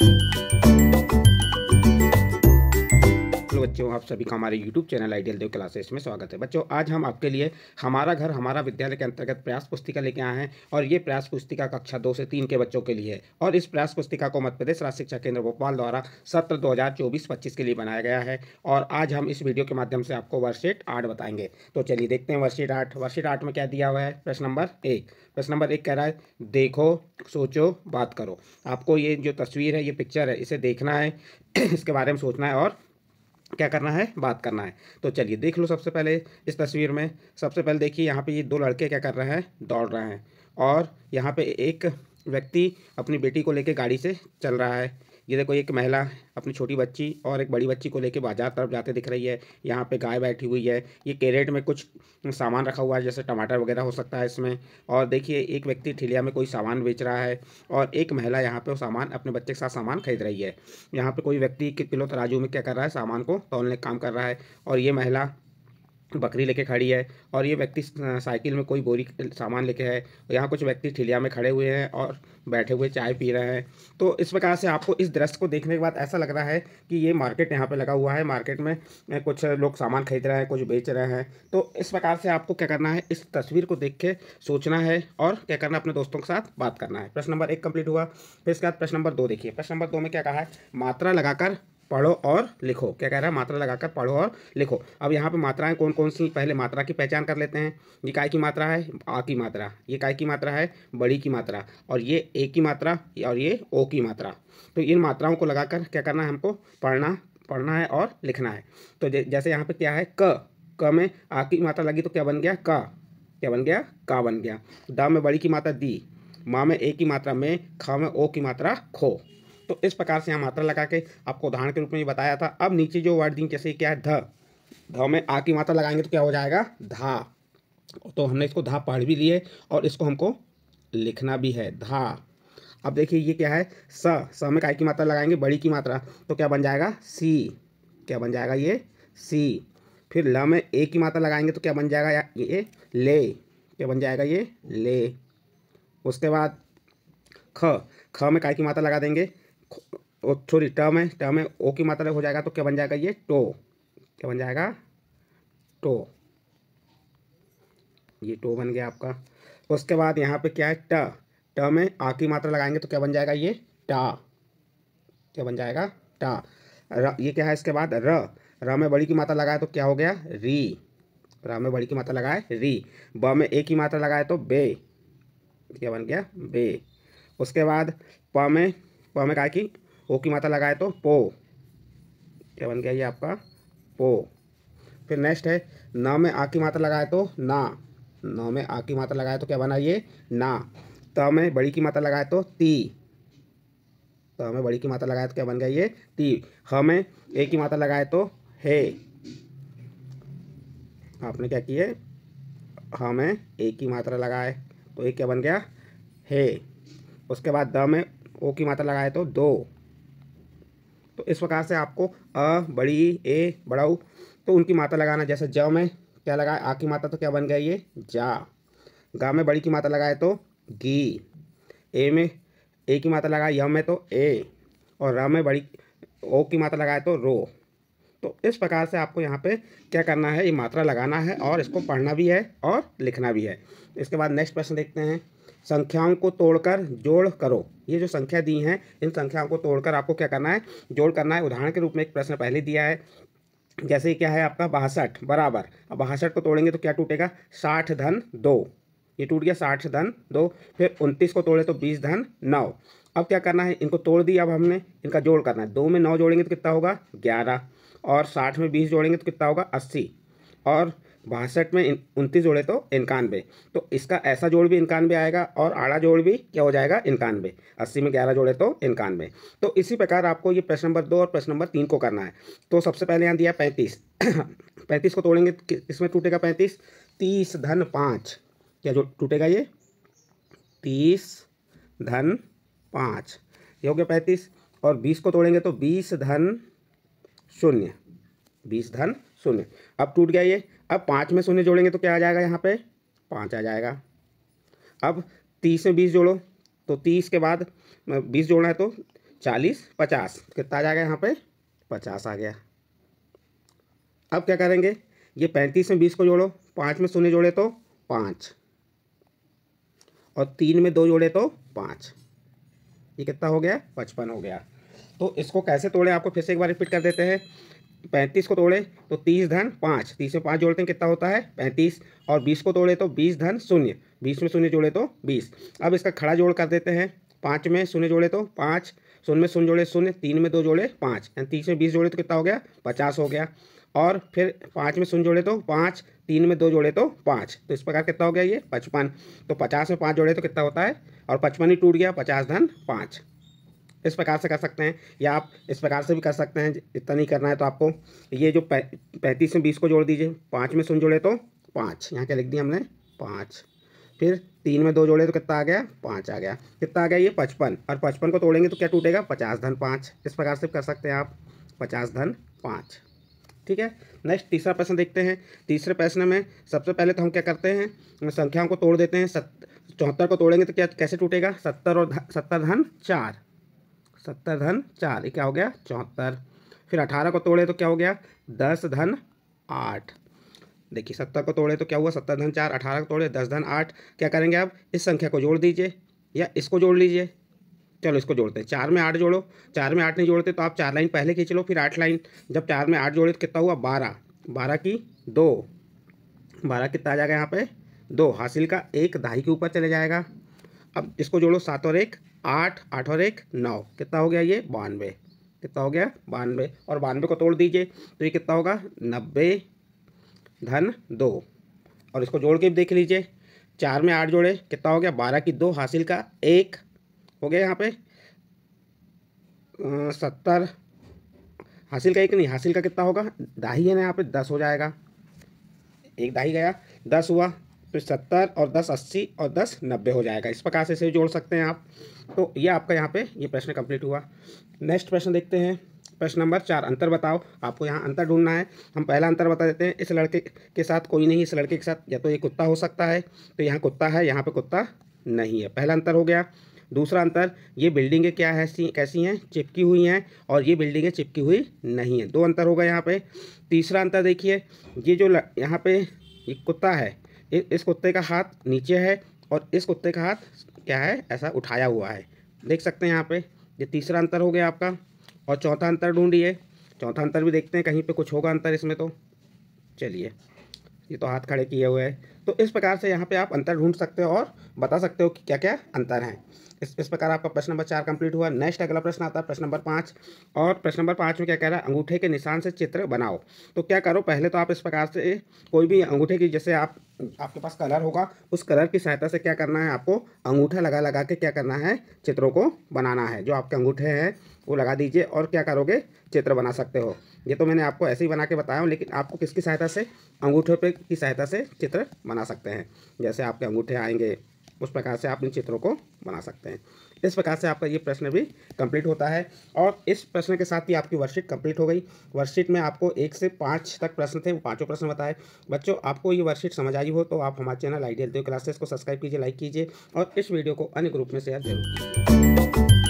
you बच्चों आप सभी का हमारे YouTube channel Ideal Dev Classes में स्वागत है बच्चों आज हम आपके लिए हमारा घर हमारा विद्यालय के अंतर्गत प्रयास पुस्तिका लेके आए हैं और ये प्रयास पुस्तिका कक्षा दो से तीन के बच्चों के लिए है और इस प्रयास पुस्तिका को मध्य प्रदेश राज्य शिक्षा केंद्र भोपाल द्वारा सत्र दो हजार के लिए बनाया गया है और आज हम इस वीडियो के माध्यम से आपको वर्षेट आठ बताएंगे तो चलिए देखते हैं वर्षेट आठ वर्षेट आठ में क्या दिया हुआ है प्रश्न नंबर एक प्रश्न नंबर एक कह रहा है देखो सोचो बात करो आपको ये जो तस्वीर है ये पिक्चर है इसे देखना है इसके बारे में सोचना है और क्या करना है बात करना है तो चलिए देख लो सबसे पहले इस तस्वीर में सबसे पहले देखिए यहाँ पे ये दो लड़के क्या कर रहे हैं दौड़ रहे हैं और यहाँ पे एक व्यक्ति अपनी बेटी को लेके गाड़ी से चल रहा है ये देखो एक महिला अपनी छोटी बच्ची और एक बड़ी बच्ची को लेकर बाजार तरफ जाते दिख रही है यहाँ पे गाय बैठी हुई है ये कैरेट में कुछ सामान रखा हुआ है जैसे टमाटर वगैरह हो सकता है इसमें और देखिए एक व्यक्ति ठिलिया में कोई सामान बेच रहा है और एक महिला यहाँ पे सामान अपने बच्चे के साथ सामान खरीद रही है यहाँ पर कोई व्यक्ति किलो तराजू में क्या कर रहा है सामान को तोलने का काम कर रहा है और ये महिला बकरी लेके खड़ी है और ये व्यक्ति साइकिल में कोई बोरी सामान लेके है यहाँ कुछ व्यक्ति ठिलिया में खड़े हुए हैं और बैठे हुए चाय पी रहे हैं तो इस प्रकार से आपको इस दृश्य को देखने के बाद ऐसा लग रहा है कि ये मार्केट यहाँ पे लगा हुआ है मार्केट में कुछ लोग सामान खरीद रहे हैं कुछ बेच रहे हैं तो इस प्रकार से आपको क्या करना है इस तस्वीर को देख के सोचना है और क्या करना है अपने दोस्तों के साथ बात करना है प्रश्न नंबर एक कम्प्लीट हुआ फिर इसके बाद प्रश्न नंबर दो देखिए प्रश्न नंबर दो में क्या कहा है मात्रा लगाकर पढ़ो और लिखो क्या कह रहा है मात्रा लगाकर पढ़ो और लिखो अब यहाँ पे मात्राएं कौन कौन सी पहले मात्रा की पहचान कर लेते हैं ये काय की मात्रा है आ की मात्रा ये काय की मात्रा है बड़ी की मात्रा और ये ए की मात्रा और ये ओ की मात्रा तो इन मात्राओं को लगाकर क्या करना है हमको पढ़ना पढ़ना है और लिखना है तो जैसे यहाँ पर क्या है क क में आ की मात्रा लगी तो क्या बन गया का क्या बन गया का बन गया द में बड़ी की मात्रा दी माँ में ए की मात्रा में ख में ओ की मात्रा खो तो इस प्रकार से यहाँ मात्रा लगा के आपको उदाहरण के रूप में बताया था अब नीचे जो वर्ड दिन जैसे क्या है ध ध में आ की मात्रा लगाएंगे तो क्या हो जाएगा धा तो हमने इसको धा पढ़ भी लिए और इसको हमको लिखना भी है धा अब देखिए ये क्या है स स में काय की मात्रा लगाएंगे बड़ी की मात्रा तो क्या बन जाएगा सी क्या बन जाएगा ये सी फिर ल में ए की मात्रा लगाएंगे तो क्या बन जाएगा ये ले क्या बन जाएगा ये ले उसके बाद ख ख में काय की मात्रा लगा देंगे सॉरी टर्म है टर्म में ओ की मात्रा हो जाएगा तो क्या बन जाएगा ये टो क्या बन जाएगा टो ये टो बन गया आपका उसके बाद यहाँ पे क्या है ट ट में आ की मात्रा लगाएंगे तो क्या बन जाएगा ये टा क्या बन जाएगा टा र ये क्या है इसके बाद र र में बड़ी की मात्रा लगाए तो क्या हो गया री र में बड़ी की मात्रा लगाए री ब में ए की मात्रा लगाए तो बे क्या बन गया बे उसके बाद प में प में कहा कि ओ की माता लगाए तो पो क्या बन गया ये आपका पो फिर नेक्स्ट है न में आ की माता लगाए तो ना न में आ की माता लगाए तो क्या बना ये ना त में बड़ी की माता लगाए तो ती त में बड़ी की माता लगाए तो क्या बन गया ये ती ह में ए की माता लगाए तो हे आपने क्या किया ह में ए की मात्रा लगाए तो ये क्या बन गया हे उसके बाद द में ओ की मात्रा लगाए तो दो तो इस प्रकार से आपको अ बड़ी ए बड़ाऊ तो उनकी माता लगाना जैसे ज में क्या लगाए आ की माता तो क्या बन गई ये जा गा में बड़ी की माता लगाए तो गी ए में ए की माता लगाए य में तो ए और र में बड़ी ओ की माता लगाए तो रो तो इस प्रकार से आपको यहाँ पे क्या करना है ये मात्रा लगाना है और इसको पढ़ना भी है और लिखना भी है इसके बाद नेक्स्ट प्रश्न देखते हैं संख्याओं को तोड़कर जोड़ करो ये जो संख्या दी हैं इन संख्याओं को तोड़कर आपको क्या करना है जोड़ करना है उदाहरण के रूप में एक प्रश्न पहले दिया है जैसे क्या है आपका बासठ बराबर अब बासठ को तोड़ेंगे तो क्या टूटेगा साठ धन दो ये टूट गया साठ धन दो फिर उनतीस को तोड़े तो बीस धन नौ अब क्या करना है इनको तोड़ दिया अब हमने इनका जोड़ करना है दो में नौ जोड़ेंगे तो कितना होगा ग्यारह और साठ में बीस जोड़ेंगे तो कितना होगा अस्सी और बासठ में उनतीस जोड़े तो इक्यानवे तो इसका ऐसा जोड़ भी इक्यानवे आएगा और आड़ा जोड़ भी क्या हो जाएगा इक्यानवे अस्सी में ग्यारह जोड़े तो इक्यानवे तो इसी प्रकार आपको ये प्रश्न नंबर दो और प्रश्न नंबर तीन को करना है तो सबसे पहले यहाँ दिया पैंतीस पैंतीस को तोड़ेंगे तो इसमें टूटेगा पैंतीस तीस धन पाँच क्या जो टूटेगा ये तीस धन पाँच ये हो गया पैंतीस और बीस को तोड़ेंगे तो बीस धन शून्य बीस धन शून्य अब टूट गया ये अब पाँच में शून्य जोड़ेंगे तो क्या आ जाएगा यहाँ पे पाँच आ जाएगा अब तीस में बीस जोड़ो तो तीस के बाद बीस जोड़ना है तो चालीस पचास कितना आ जाएगा यहाँ पे पचास आ गया अब क्या करेंगे ये पैंतीस में बीस को जोड़ो पाँच में शून्य जोड़े तो पाँच और तीन में दो जोड़े तो पाँच ये कितना हो गया पचपन हो गया तो इसको कैसे तोड़े आपको फिर से एक बार रिपीट कर देते हैं पैंतीस को तोड़े तो तीस धन पाँच तीस में पाँच जोड़ते हैं कितना होता है पैंतीस और बीस को तोड़े तो बीस धन शून्य बीस में शून्य जोड़े तो बीस अब इसका खड़ा जोड़ कर देते हैं पाँच में शून्य जोड़े तो पाँच शून्य में शून्य जोड़े शून्य तीन में दो जोड़े पाँच यानी तीस में बीस जोड़े तो कितना हो गया पचास हो गया और फिर पाँच में शून्य जोड़े तो पाँच तीन में दो जोड़े तो पाँच तो इस प्रकार कितना हो गया ये पचपन तो पचास में पाँच जोड़े तो कितना होता है और पचपन ही टूट गया पचास धन पाँच इस प्रकार से कर सकते हैं या आप इस प्रकार से भी कर सकते हैं इतना नहीं करना है तो आपको ये जो पैंतीस में बीस को जोड़ दीजिए पाँच में शून्य जोड़े तो पाँच यहाँ क्या लिख दिया हमने पाँच फिर तीन में दो जोड़े तो कितना आ गया पाँच आ गया कितना आ गया ये पचपन और पचपन को तोड़ेंगे तो क्या टूटेगा पचास धन पाँच इस प्रकार से कर सकते हैं आप पचास धन पाँच ठीक है नेक्स्ट तीसरा प्रश्न देखते हैं तीसरे प्रश्न में सबसे पहले तो हम क्या करते हैं संख्याओं को तोड़ देते हैं सत चौहत्तर को तोड़ेंगे तो क्या कैसे टूटेगा सत्तर और सत्तर धन चार सत्तर धन चार ये क्या हो गया चौहत्तर फिर अठारह को तोड़े तो क्या हो गया दस धन आठ देखिए सत्तर को तोड़े तो क्या हुआ सत्तर धन चार अठारह को तोड़े दस धन आठ क्या करेंगे आप इस संख्या को जोड़ दीजिए या इसको जोड़ लीजिए चलो इसको जोड़ते हैं चार में आठ जोड़ो चार में आठ नहीं जोड़ते तो आप चार लाइन पहले खींच लो फिर आठ लाइन जब चार में आठ जोड़े तो कितना हुआ बारह बारह की दो बारह कितना आ जाएगा यहाँ पे दो हासिल का एक दहाई के ऊपर चले जाएगा अब इसको जोड़ो सात और एक आठ आठ और एक नौ कितना हो गया ये बानवे कितना हो गया बानवे और बानवे को तोड़ दीजिए तो ये कितना होगा नब्बे धन दो और इसको जोड़ के भी देख लीजिए चार में आठ जोड़े कितना हो गया बारह की दो हासिल का एक हो गया यहाँ पे सत्तर हासिल का एक नहीं हासिल का कितना होगा दाही है ना यहाँ पे दस हो जाएगा एक दाही गया दस हुआ तो सत्तर और दस अस्सी और दस नब्बे हो जाएगा इस प्रकार से इसे जोड़ सकते हैं आप तो ये आपका यहाँ पे ये प्रश्न कंप्लीट हुआ नेक्स्ट प्रश्न देखते हैं प्रश्न नंबर चार अंतर बताओ आपको यहाँ अंतर ढूंढना है हम पहला अंतर बता देते हैं इस लड़के के साथ कोई नहीं इस लड़के के साथ या तो ये कुत्ता हो सकता है तो यहाँ कुत्ता है यहाँ पर कुत्ता नहीं है पहला अंतर हो गया दूसरा अंतर ये बिल्डिंगें क्या है सी कैसी हैं चिपकी हुई हैं और ये बिल्डिंगें चिपकी हुई नहीं हैं दो अंतर होगा यहाँ पे तीसरा अंतर देखिए ये जो यहाँ पे ये कुत्ता है इस कुत्ते का हाथ नीचे है और इस कुत्ते का हाथ क्या है ऐसा उठाया हुआ है देख सकते हैं यहाँ पे ये तीसरा अंतर हो गया आपका और चौथा अंतर ढूंढिए चौथा अंतर भी देखते हैं कहीं पे कुछ होगा अंतर इसमें तो चलिए ये तो हाथ खड़े किए हुए हैं तो इस प्रकार से यहाँ पे आप अंतर ढूंढ सकते हैं और बता सकते हो कि क्या क्या अंतर है इस इस प्रकार आपका प्रश्न नंबर चार कंप्लीट हुआ नेक्स्ट अगला प्रश्न आता है प्रश्न नंबर पाँच और प्रश्न नंबर पाँच में क्या कह रहा है अंगूठे के निशान से चित्र बनाओ तो क्या करो पहले तो आप इस प्रकार से कोई भी अंगूठे की जैसे आप आपके पास कलर होगा उस कलर की सहायता से क्या करना है आपको अंगूठा लगा लगा के क्या करना है चित्रों को बनाना है जो आपके अंगूठे हैं वो लगा दीजिए और क्या करोगे चित्र बना सकते हो ये तो मैंने आपको ऐसे ही बना के बताया हूँ लेकिन आपको किसकी सहायता से अंगूठे पे की सहायता से चित्र बना सकते हैं जैसे आपके अंगूठे आएंगे उस प्रकार से आप इन चित्रों को बना सकते हैं इस प्रकार से आपका ये प्रश्न भी कंप्लीट होता है और इस प्रश्न के साथ ही आपकी वर्कशीट कंप्लीट हो गई वर्कशीट में आपको एक से पाँच तक प्रश्न थे वो पाँचों प्रश्न बताए बच्चों आपको ये वर्कशीट समझ आई हो तो आप हमारे चैनल आइडियल दो क्लासेस को सब्सक्राइब कीजिए लाइक कीजिए और इस वीडियो को अन्य ग्रुप में शेयर जरूर कीजिए